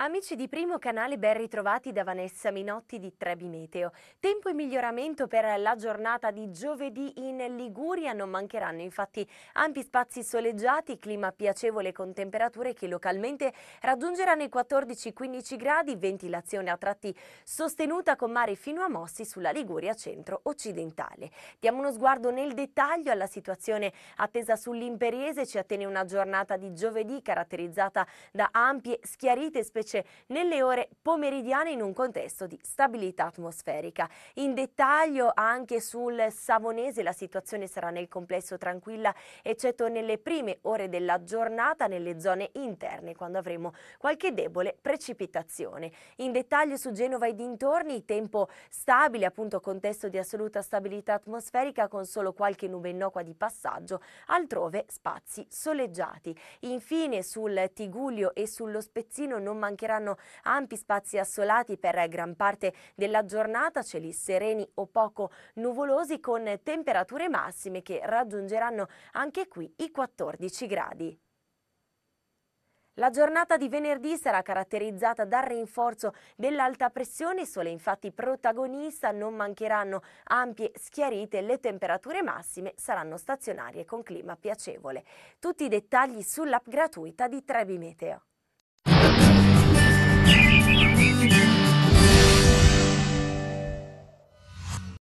Amici di Primo Canale, ben ritrovati da Vanessa Minotti di Trebi Meteo. Tempo e miglioramento per la giornata di giovedì in Liguria. Non mancheranno infatti ampi spazi soleggiati, clima piacevole con temperature che localmente raggiungeranno i 14-15 gradi, ventilazione a tratti sostenuta con mare fino a mossi sulla Liguria centro-occidentale. Diamo uno sguardo nel dettaglio alla situazione attesa sull'imperiese. Ci attene una giornata di giovedì caratterizzata da ampie schiarite specializzate invece nelle ore pomeridiane in un contesto di stabilità atmosferica. In dettaglio anche sul Savonese la situazione sarà nel complesso tranquilla eccetto nelle prime ore della giornata nelle zone interne quando avremo qualche debole precipitazione. In dettaglio su Genova e dintorni tempo stabile appunto contesto di assoluta stabilità atmosferica con solo qualche nube innocua di passaggio, altrove spazi soleggiati. Infine sul Tigulio e sullo Spezzino non mancherà mancheranno ampi spazi assolati per gran parte della giornata, cieli sereni o poco nuvolosi con temperature massime che raggiungeranno anche qui i 14 gradi. La giornata di venerdì sarà caratterizzata dal rinforzo dell'alta pressione, sole infatti protagonista, non mancheranno ampie schiarite, le temperature massime saranno stazionarie con clima piacevole. Tutti i dettagli sull'app gratuita di Trebi Meteo.